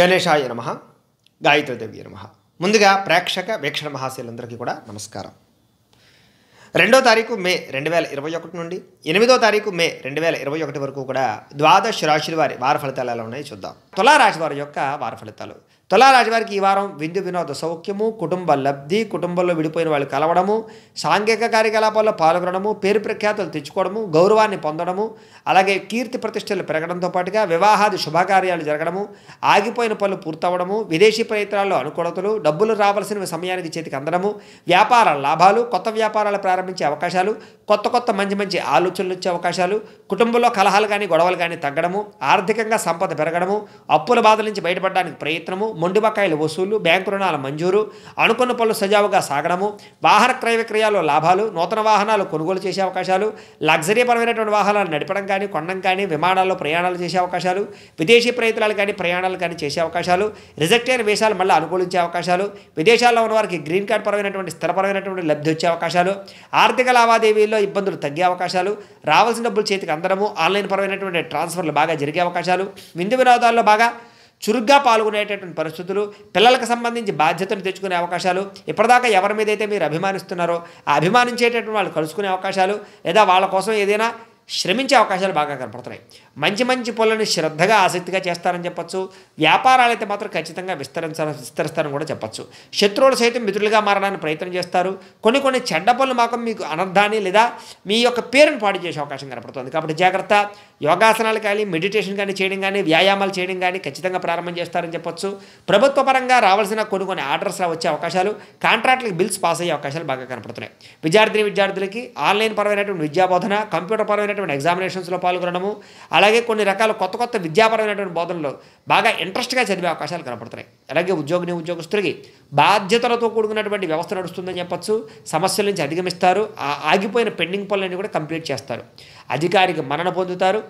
గణేశాయ నమ దేవి నమ ముందుగా ప్రేక్షక వీక్షణ మహాశీలందరికీ కూడా నమస్కారం రెండో తారీఖు మే రెండు వేల ఇరవై ఒకటి నుండి ఎనిమిదో తారీఖు మే రెండు వేల ఇరవై ఒకటి వరకు కూడా ద్వాదశ రాశుల వారి వార ఫలితాలు ఎలా ఉన్నాయో చూద్దాం తులారాశి వారి యొక్క వార ఫలితాలు తులారాశి ఈ వారం విందు వినోద సౌఖ్యము కుటుంబ లబ్ధి కుటుంబంలో విడిపోయిన వాళ్ళు కలవడము సాంఘిక కార్యకలాపాల్లో పాల్గొనడము పేరు ప్రఖ్యాతులు తెచ్చుకోవడము గౌరవాన్ని పొందడము అలాగే కీర్తి ప్రతిష్టలు పెరగడంతో పాటుగా వివాహాది శుభకార్యాలు జరగడము ఆగిపోయిన పనులు పూర్తవడము విదేశీ ప్రయత్నాల్లో అనుకూలతలు డబ్బులు రావాల్సిన సమయానికి చేతికి అందడము వ్యాపార లాభాలు కొత్త వ్యాపారాలు ప్రారంభించే అవకాశాలు కొత్త కొత్త మంచి మంచి ఆలోచనలు వచ్చే అవకాశాలు కుటుంబంలో కలహాలు కానీ గొడవలు కానీ తగ్గడము ఆర్థికంగా సంపద పెరగడము అప్పుల బాధల నుంచి బయటపడడానికి ప్రయత్నము మొండి బకాయిల వసూలు బ్యాంకు రుణాల మంజూరు అనుకున్న పనులు సజావుగా సాగడము వాహన క్రయ విక్రయాల్లో లాభాలు నూతన వాహనాలు కొనుగోలు చేసే అవకాశాలు లగ్జరీ పరమైనటువంటి వాహనాలు నడపడం కానీ కొనడం కానీ విమానాల్లో ప్రయాణాలు చేసే అవకాశాలు విదేశీ ప్రయత్నాలు కానీ ప్రయాణాలు కానీ చేసే అవకాశాలు రిజెక్ట్ అయిన వేషాలు మళ్ళీ అనుకూలించే అవకాశాలు విదేశాల్లో ఉన్న వారికి గ్రీన్ కార్డ్ పరమైనటువంటి స్థిరపరమైనటువంటి లబ్ధి వచ్చే అవకాశాలు ఆర్థిక లావాదేవీల్లో ఇబ్బందులు తగ్గే అవకాశాలు రావాల్సిన డబ్బులు చేతికి అందడము ఆన్లైన్ పరమైనటువంటి ట్రాన్స్ఫర్లు బాగా జరిగే అవకాశాలు విందు వినోదాల్లో బాగా చురుగ్గా పాల్గొనేటటువంటి పరిస్థితులు పిల్లలకు సంబంధించి బాధ్యతను తెచ్చుకునే అవకాశాలు ఇప్పటిదాకా ఎవరి మీద అయితే మీరు అభిమానిస్తున్నారో ఆ అభిమానించేటటువంటి వాళ్ళు కలుసుకునే అవకాశాలు లేదా వాళ్ళ కోసం ఏదైనా శ్రమించే అవకాశాలు బాగా కనపడుతున్నాయి మంచి మంచి పనులను శ్రద్ధగా ఆసక్తిగా చేస్తారని చెప్పచ్చు వ్యాపారాలైతే మాత్రం ఖచ్చితంగా విస్తరించాలని విస్తరిస్తారని కూడా చెప్పచ్చు శత్రువులు సైతం మిత్రులుగా మారడానికి ప్రయత్నం చేస్తారు కొన్ని కొన్ని చెడ్డ పనులు మాకు మీకు అనర్థాన్ని లేదా మీ యొక్క పేరును పాడు చేసే అవకాశం కనపడుతుంది కాబట్టి జాగ్రత్త యోగాసనాలు కానీ మెడిటేషన్ కానీ చేయడం కానీ వ్యాయామాలు చేయడం కానీ ఖచ్చితంగా ప్రారంభం చేస్తారని చెప్పచ్చు ప్రభుత్వ పరంగా రావాల్సిన కొన్ని కొన్ని ఆర్డర్స్ వచ్చే అవకాశాలు కాంట్రాక్ట్లకు బిల్స్ పాస్ అయ్యే అవకాశాలు బాగా కనపడుతున్నాయి విద్యార్థిని విద్యార్థులకి ఆన్లైన్ పరమైనటువంటి విద్యాబోధన కంప్యూటర్ పరమైనటువంటి ఎగ్జామినేషన్స్లో పాల్గొనడము అలా అలాగే కొన్ని రకాల కొత్త కొత్త విద్యాపరమైనటువంటి బోధనలు బాగా ఇంట్రెస్ట్గా చదివే అవకాశాలు కనపడుతున్నాయి అలాగే ఉద్యోగిని ఉద్యోగస్తుడికి బాధ్యతలతో కూడుకున్నటువంటి వ్యవస్థ నడుస్తుందని చెప్పచ్చు సమస్యల నుంచి అధిగమిస్తారు ఆగిపోయిన పెండింగ్ పనులన్నీ కూడా కంప్లీట్ చేస్తారు అధికారికి మరణ పొందుతారు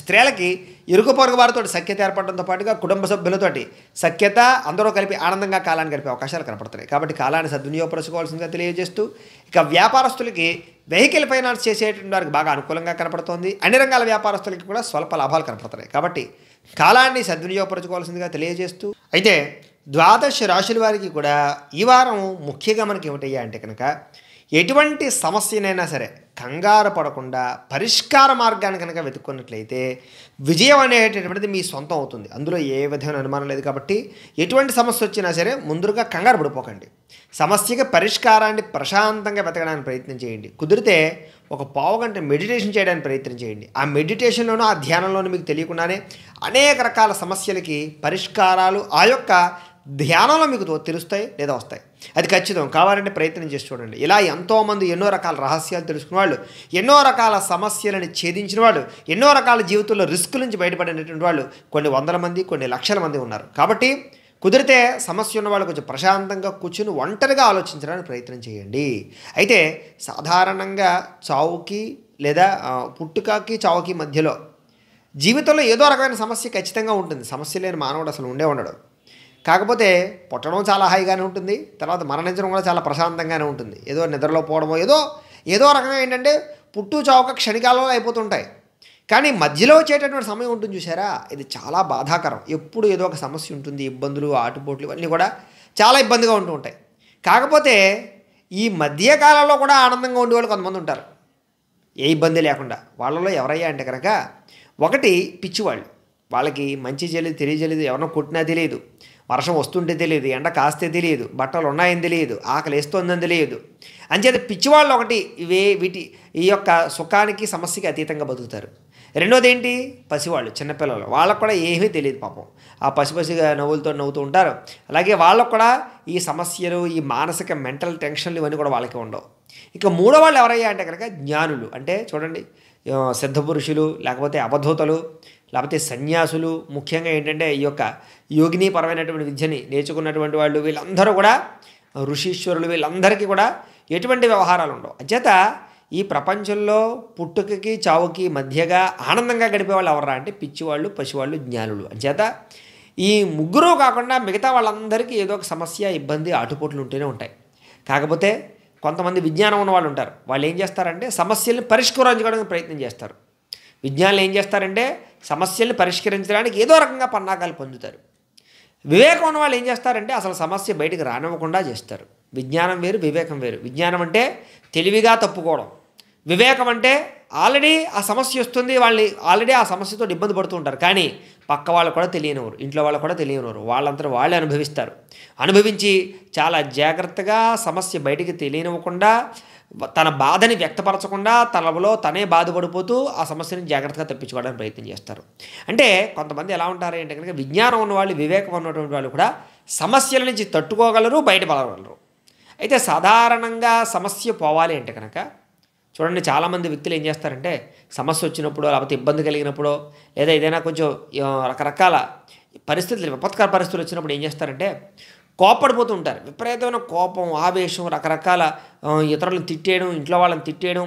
స్త్రీలకి ఇరుగు పొరుగు వారితో సఖ్యత ఏర్పడడంతో పాటుగా కుటుంబ సభ్యులతోటి సఖ్యత అందరూ కలిపి ఆనందంగా కాలాన్ని గడిపే అవకాశాలు కనపడుతున్నాయి కాబట్టి కాలాన్ని సద్వినియోగపరచుకోవాల్సిందిగా తెలియజేస్తూ ఇక వ్యాపారస్తులకి వెహికల్ ఫైనాన్స్ చేసేటువంటి వారికి బాగా అనుకూలంగా కనపడుతోంది అన్ని రంగాల వ్యాపారస్తులకి కూడా స్వల్ప లాభాలు కనపడుతున్నాయి కాబట్టి కాలాన్ని సద్వినియోగపరచుకోవాల్సిందిగా తెలియజేస్తూ అయితే ద్వాదశ రాశుల వారికి కూడా ఈ వారం ముఖ్యంగా మనకి ఏమిటయ్యా అంటే కనుక ఎటువంటి సమస్యనైనా సరే కంగారు పడకుండా పరిష్కార మార్గాన్ని కనుక వెతుక్కున్నట్లయితే విజయం అనేటటువంటిది మీ సొంతం అవుతుంది అందులో ఏ విధమైన అనుమానం లేదు కాబట్టి ఎటువంటి సమస్య వచ్చినా సరే ముందుగా కంగారు పడిపోకండి సమస్యకి పరిష్కారాన్ని ప్రశాంతంగా వెతకడానికి ప్రయత్నం చేయండి కుదిరితే ఒక పావు గంట మెడిటేషన్ చేయడానికి ప్రయత్నం చేయండి ఆ మెడిటేషన్లోనూ ఆ ధ్యానంలోనూ మీకు తెలియకుండానే అనేక రకాల సమస్యలకి పరిష్కారాలు ఆ యొక్క ధ్యానంలో మీకు తెలుస్తాయి లేదా వస్తాయి అది ఖచ్చితం కావాలంటే ప్రయత్నం చేసి చూడండి ఇలా ఎంతోమంది ఎన్నో రకాల రహస్యాలు తెలుసుకున్న వాళ్ళు ఎన్నో రకాల సమస్యలను ఛేదించిన వాళ్ళు ఎన్నో రకాల జీవితంలో రిస్క్ నుంచి బయటపడినటువంటి వాళ్ళు కొన్ని వందల మంది కొన్ని లక్షల మంది ఉన్నారు కాబట్టి కుదిరితే సమస్య ఉన్న వాళ్ళు కొంచెం ప్రశాంతంగా కూర్చుని ఒంటరిగా ఆలోచించడానికి ప్రయత్నం చేయండి అయితే సాధారణంగా చావుకి లేదా పుట్టుకకి చావుకి మధ్యలో జీవితంలో ఏదో రకమైన సమస్య ఖచ్చితంగా ఉంటుంది సమస్య లేని మానవుడు అసలు ఉండే ఉండడు కాకపోతే పుట్టడం చాలా హాయిగానే ఉంటుంది తర్వాత మరణించడం కూడా చాలా ప్రశాంతంగానే ఉంటుంది ఏదో నిద్రలో పోవడమో ఏదో ఏదో రకంగా ఏంటంటే పుట్టు చౌక క్షణికాలంలో అయిపోతుంటాయి కానీ మధ్యలో వచ్చేటటువంటి సమయం ఉంటుంది చూసారా ఇది చాలా బాధాకరం ఎప్పుడు ఏదో ఒక సమస్య ఉంటుంది ఇబ్బందులు ఆటుపోట్లు ఇవన్నీ కూడా చాలా ఇబ్బందిగా ఉంటూ ఉంటాయి కాకపోతే ఈ మధ్యకాలంలో కూడా ఆనందంగా ఉండేవాళ్ళు కొంతమంది ఉంటారు ఏ ఇబ్బంది లేకుండా వాళ్ళలో ఎవరయ్యా అంటే కనుక ఒకటి పిచ్చివాళ్ళు వాళ్ళకి మంచి తెలియదు తెలియజేయలేదు ఎవరినో కొట్టినా తెలియదు వర్షం వస్తుంటే తెలియదు ఎండ కాస్తే తెలియదు బట్టలు ఉన్నాయని తెలియదు ఆకలి వేస్తుందని తెలియదు అంచేత పిచ్చివాళ్ళు ఒకటి ఇవే వీటి ఈ యొక్క సుఖానికి సమస్యకి అతీతంగా బతుకుతారు రెండోది ఏంటి పసివాళ్ళు చిన్నపిల్లలు వాళ్ళకు కూడా ఏమీ తెలియదు పాపం ఆ పసిపసిగా నవ్వులతో నవ్వుతూ ఉంటారు అలాగే వాళ్ళకు కూడా ఈ సమస్యలు ఈ మానసిక మెంటల్ టెన్షన్లు ఇవన్నీ కూడా వాళ్ళకి ఉండవు ఇక మూడో వాళ్ళు ఎవరయ్యా అంటే కనుక జ్ఞానులు అంటే చూడండి సిద్ధపురుషులు లేకపోతే అవధూతలు లేకపోతే సన్యాసులు ముఖ్యంగా ఏంటంటే ఈ యొక్క యోగినీపరమైనటువంటి విద్యని నేర్చుకున్నటువంటి వాళ్ళు వీళ్ళందరూ కూడా ఋషీశ్వరులు వీళ్ళందరికీ కూడా ఎటువంటి వ్యవహారాలు ఉండవు అచేత ఈ ప్రపంచంలో పుట్టుకకి చావుకి మధ్యగా ఆనందంగా గడిపే వాళ్ళు ఎవర్రా అంటే పిచ్చివాళ్ళు పశువాళ్ళు జ్ఞానులు అంచేత ఈ ముగ్గురు కాకుండా మిగతా వాళ్ళందరికీ ఏదో ఒక సమస్య ఇబ్బంది ఆటుపోట్లు ఉంటూనే ఉంటాయి కాకపోతే కొంతమంది విజ్ఞానం ఉన్న వాళ్ళు ఉంటారు వాళ్ళు ఏం చేస్తారంటే సమస్యల్ని పరిష్కరించుకోవడానికి ప్రయత్నం చేస్తారు విజ్ఞానులు ఏం చేస్తారంటే సమస్యలను పరిష్కరించడానికి ఏదో రకంగా పన్నాకాలు పొందుతారు వివేకం ఉన్న వాళ్ళు ఏం చేస్తారంటే అసలు సమస్య బయటకు రానివ్వకుండా చేస్తారు విజ్ఞానం వేరు వివేకం వేరు విజ్ఞానం అంటే తెలివిగా తప్పుకోవడం వివేకం అంటే ఆల్రెడీ ఆ సమస్య వస్తుంది వాళ్ళని ఆల్రెడీ ఆ సమస్యతో ఇబ్బంది పడుతూ ఉంటారు కానీ పక్క వాళ్ళు కూడా తెలియనివారు ఇంట్లో వాళ్ళు కూడా తెలియనివారు వాళ్ళంతా వాళ్ళే అనుభవిస్తారు అనుభవించి చాలా జాగ్రత్తగా సమస్య బయటికి తెలియనివ్వకుండా తన బాధని వ్యక్తపరచకుండా తనలో తనే బాధపడిపోతూ ఆ సమస్యని జాగ్రత్తగా తప్పించుకోవడానికి ప్రయత్నం చేస్తారు అంటే కొంతమంది ఎలా ఉంటారు అంటే కనుక విజ్ఞానం ఉన్నవాళ్ళు వివేకం ఉన్నటువంటి వాళ్ళు కూడా సమస్యల నుంచి తట్టుకోగలరు బయటపడగలరు అయితే సాధారణంగా సమస్య పోవాలి అంటే కనుక చూడండి చాలామంది వ్యక్తులు ఏం చేస్తారంటే సమస్య వచ్చినప్పుడు లేకపోతే ఇబ్బంది కలిగినప్పుడు లేదా ఏదైనా కొంచెం రకరకాల పరిస్థితులు విపత్కర పరిస్థితులు వచ్చినప్పుడు ఏం చేస్తారంటే కోపడిపోతూ ఉంటారు విపరీతమైన కోపం ఆవేశం రకరకాల ఇతరులను తిట్టేయడం ఇంట్లో వాళ్ళని తిట్టేయడం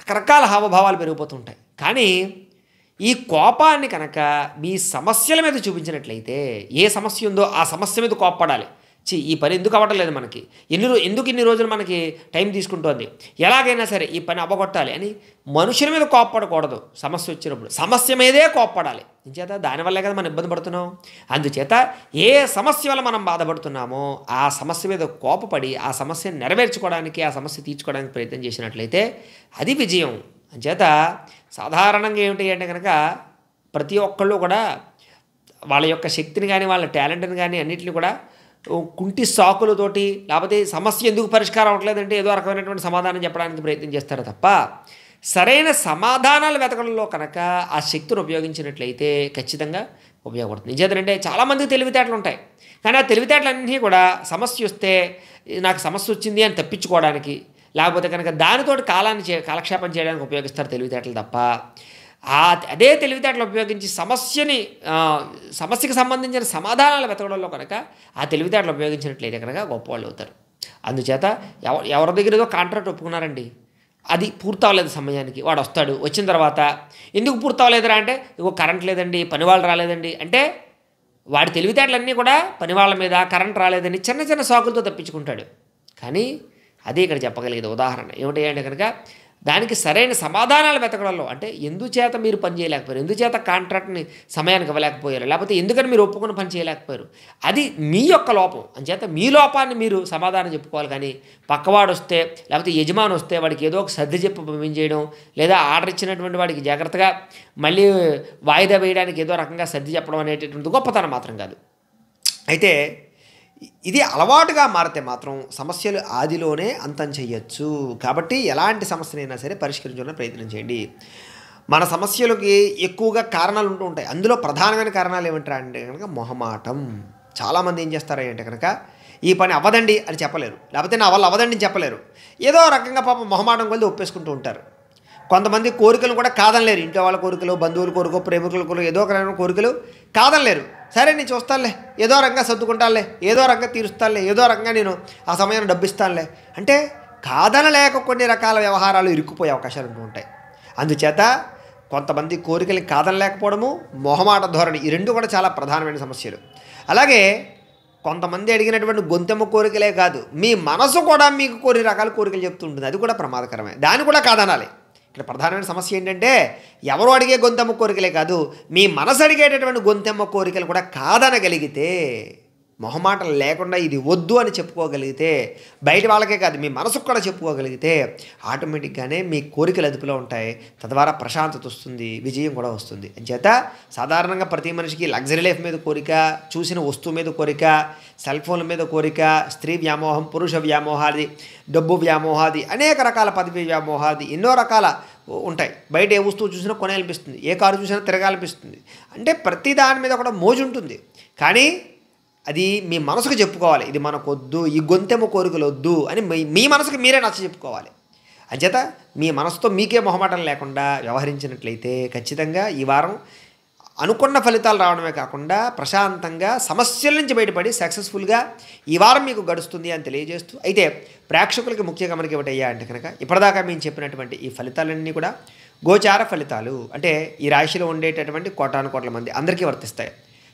రకరకాల హావభావాలు పెరిగిపోతూ ఉంటాయి కానీ ఈ కోపాన్ని కనుక మీ సమస్యల మీద చూపించినట్లయితే ఏ సమస్య ఉందో ఆ సమస్య మీద కోప్పడాలి చి ఈ పని ఎందుకు అవ్వట్లేదు మనకి ఎన్ని రోజు ఎందుకు ఇన్ని రోజులు మనకి టైం తీసుకుంటోంది ఎలాగైనా సరే ఈ పని అవ్వగొట్టాలి అని మనుషుల మీద కోప్పడకూడదు సమస్య వచ్చినప్పుడు సమస్య మీదే కోప్పడాలి ఇంచేత దానివల్లే కదా మనం ఇబ్బంది పడుతున్నాం అందుచేత ఏ సమస్య వల్ల మనం బాధపడుతున్నామో ఆ సమస్య మీద కోపపడి ఆ సమస్యను నెరవేర్చుకోవడానికి ఆ సమస్య తీర్చుకోవడానికి ప్రయత్నం చేసినట్లయితే అది విజయం అంచేత సాధారణంగా ఏమిటి అంటే కనుక ప్రతి ఒక్కళ్ళు కూడా వాళ్ళ యొక్క శక్తిని కానీ వాళ్ళ టాలెంట్ని కానీ అన్నిటిని కూడా కుంటి సాకులతోటి లేకపోతే సమస్య ఎందుకు పరిష్కారం అవ్వట్లేదంటే ఏదో రకమైనటువంటి సమాధానం చెప్పడానికి ప్రయత్నం చేస్తారు తప్ప సరైన సమాధానాలు వెతకడంలో కనుక ఆ శక్తిని ఉపయోగించినట్లయితే ఖచ్చితంగా ఉపయోగపడుతుంది నిజేతంటే చాలామందికి తెలివితేటలు ఉంటాయి కానీ ఆ తెలివితేటలన్నీ కూడా సమస్య వస్తే నాకు సమస్య వచ్చింది అని తప్పించుకోవడానికి లేకపోతే కనుక దానితోటి కాలాన్ని చే కాలక్షేపం చేయడానికి ఉపయోగిస్తారు తెలివితేటలు తప్ప ఆ అదే తెలివితేటలు ఉపయోగించి సమస్యని సమస్యకు సంబంధించిన సమాధానాలు వెతకడంలో కనుక ఆ తెలివితేటలు ఉపయోగించినట్లయితే కనుక గొప్పవాళ్ళు అవుతారు అందుచేత ఎవ ఎవరి దగ్గరదో కాంట్రాక్ట్ ఒప్పుకున్నారండి అది పూర్తవలేదు సమయానికి వాడు వస్తాడు వచ్చిన తర్వాత ఎందుకు పూర్తవలేదురా అంటే ఇగో కరెంట్ లేదండి పని వాళ్ళు రాలేదండి అంటే వాడి తెలివితేటలన్నీ కూడా పనివాళ్ళ మీద కరెంట్ రాలేదని చిన్న చిన్న సాకులతో తప్పించుకుంటాడు కానీ అదే ఇక్కడ చెప్పగలిగేది ఉదాహరణ ఏమిటంటే కనుక దానికి సరైన సమాధానాలు వెతకడంలో అంటే ఎందుచేత మీరు పని చేయలేకపోయారు ఎందుచేత కాంట్రాక్ట్ని సమయానికి ఇవ్వలేకపోయారు లేకపోతే ఎందుకని మీరు ఒప్పుకుని పని చేయలేకపోయారు అది మీ యొక్క లోపం అంచేత మీ లోపాన్ని మీరు సమాధానం చెప్పుకోవాలి కానీ పక్కవాడు వస్తే లేకపోతే యజమాని వస్తే వాడికి ఏదో ఒక సర్ది చెప్పి పంపించేయడం లేదా ఆర్డర్ ఇచ్చినటువంటి వాడికి జాగ్రత్తగా మళ్ళీ వాయిదా వేయడానికి ఏదో రకంగా సర్ది చెప్పడం అనేటటువంటి గొప్పతనం మాత్రం కాదు అయితే ఇది అలవాటుగా మారితే మాత్రం సమస్యలు ఆదిలోనే అంతం చేయొచ్చు కాబట్టి ఎలాంటి సమస్యనైనా సరే పరిష్కరించాలని ప్రయత్నం చేయండి మన సమస్యలకి ఎక్కువగా కారణాలు ఉంటూ ఉంటాయి అందులో ప్రధానమైన కారణాలు ఏమిటా అంటే కనుక మొహమాటం చాలామంది ఏం చేస్తారంటే కనుక ఈ పని అవ్వదండి అని చెప్పలేరు లేకపోతే నా వల్ల అవ్వదండి అని చెప్పలేరు ఏదో రకంగా పాపం మొహమాటం కొలిది ఒప్పేసుకుంటూ ఉంటారు కొంతమంది కోరికలు కూడా కాదనలేరు ఇంట్లో వాళ్ళ కోరికలు బంధువుల కోరికలు ప్రేమికుల కోరికలు ఏదో ఒక రకమైన కోరికలు కాదనలేరు సరే నేను చూస్తానులే ఏదో రంగా సర్దుకుంటానులే ఏదో రంగా తీరుస్తానులే ఏదో రకంగా నేను ఆ సమయాన్ని డబ్బిస్తానులే అంటే కాదనలేక కొన్ని రకాల వ్యవహారాలు ఇరుక్కుపోయే అవకాశాలు ఉంటాయి అందుచేత కొంతమంది కోరికలు కాదనలేకపోవడము మొహమాట ధోరణి ఈ రెండు కూడా చాలా ప్రధానమైన సమస్యలు అలాగే కొంతమంది అడిగినటువంటి గొంతెమ్మ కోరికలే కాదు మీ మనసు కూడా మీకు కొన్ని రకాల కోరికలు చెప్తుంటుంది అది కూడా ప్రమాదకరమే దాన్ని కూడా కాదనాలి ఇక్కడ ప్రధానమైన సమస్య ఏంటంటే ఎవరు అడిగే గొంతెమ్మ కోరికలే కాదు మీ మనసు అడిగేటటువంటి గొంతెమ్మ కోరికలు కూడా కాదనగలిగితే మొహమాటలు లేకుండా ఇది వద్దు అని చెప్పుకోగలిగితే బయట వాళ్ళకే కాదు మీ మనసుకు కూడా చెప్పుకోగలిగితే ఆటోమేటిక్గానే మీ కోరికలు అదుపులో ఉంటాయి తద్వారా ప్రశాంతత వస్తుంది విజయం కూడా వస్తుంది అంచేత సాధారణంగా ప్రతి మనిషికి లగ్జరీ లైఫ్ మీద కోరిక చూసిన వస్తువు మీద కోరిక సెల్ ఫోన్ల మీద కోరిక స్త్రీ వ్యామోహం పురుష వ్యామోహాది డబ్బు వ్యామోహాది అనేక రకాల పదవి వ్యామోహాది ఎన్నో రకాల ఉంటాయి బయట ఏ వస్తువు చూసినా అనిపిస్తుంది ఏ కారు చూసినా తిరగాలనిపిస్తుంది అంటే ప్రతి దాని మీద కూడా మోజు ఉంటుంది కానీ అది మీ మనసుకు చెప్పుకోవాలి ఇది మనకొద్దు ఈ గొంతెమ్మ కోరికలు వద్దు అని మీ మీ మనసుకు మీరే నచ్చ చెప్పుకోవాలి అంచేత మీ మనసుతో మీకే మొహమాటం లేకుండా వ్యవహరించినట్లయితే ఖచ్చితంగా ఈ వారం అనుకున్న ఫలితాలు రావడమే కాకుండా ప్రశాంతంగా సమస్యల నుంచి బయటపడి సక్సెస్ఫుల్గా ఈ వారం మీకు గడుస్తుంది అని తెలియజేస్తూ అయితే ప్రేక్షకులకి ముఖ్య గమనిక ఏమిటయ్యా అంటే కనుక ఇప్పటిదాకా మేము చెప్పినటువంటి ఈ ఫలితాలన్నీ కూడా గోచార ఫలితాలు అంటే ఈ రాశిలో ఉండేటటువంటి కోటాను కోట్ల మంది అందరికీ వర్తిస్తాయి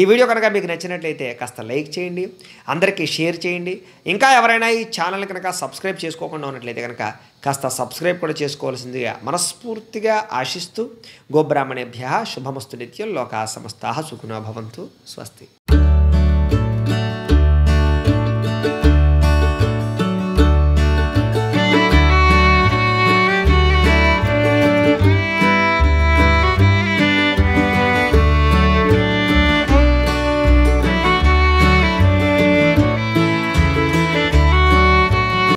ఈ వీడియో కనుక మీకు నచ్చినట్లయితే కాస్త లైక్ చేయండి అందరికీ షేర్ చేయండి ఇంకా ఎవరైనా ఈ ఛానల్ కనుక సబ్స్క్రైబ్ చేసుకోకుండా ఉన్నట్లయితే కనుక కాస్త సబ్స్క్రైబ్ కూడా చేసుకోవాల్సిందిగా మనస్ఫూర్తిగా ఆశిస్తూ గోబ్రాహ్మణేభ్య శుభమస్తు నిత్యం లోకా సమస్తా సుఖినో భవంతు స్వస్తి